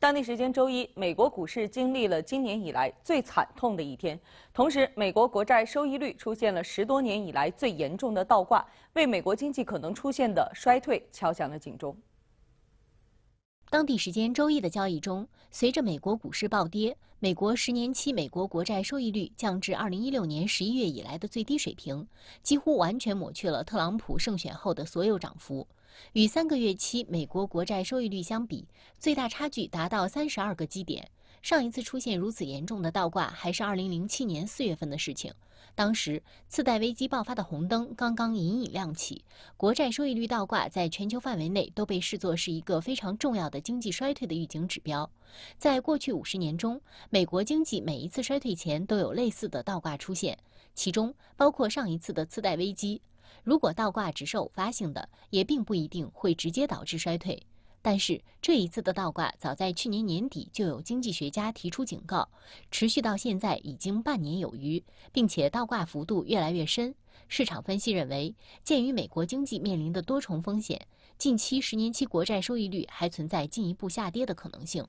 当地时间周一，美国股市经历了今年以来最惨痛的一天，同时，美国国债收益率出现了十多年以来最严重的倒挂，为美国经济可能出现的衰退敲响了警钟。当地时间周一的交易中，随着美国股市暴跌，美国十年期美国国债收益率降至二零一六年十一月以来的最低水平，几乎完全抹去了特朗普胜选后的所有涨幅。与三个月期美国国债收益率相比，最大差距达到三十二个基点。上一次出现如此严重的倒挂，还是二零零七年四月份的事情。当时次贷危机爆发的红灯刚刚隐隐亮起，国债收益率倒挂在全球范围内都被视作是一个非常重要的经济衰退的预警指标。在过去五十年中，美国经济每一次衰退前都有类似的倒挂出现，其中包括上一次的次贷危机。如果倒挂只是偶发性的，也并不一定会直接导致衰退。但是这一次的倒挂，早在去年年底就有经济学家提出警告，持续到现在已经半年有余，并且倒挂幅度越来越深。市场分析认为，鉴于美国经济面临的多重风险，近期十年期国债收益率还存在进一步下跌的可能性。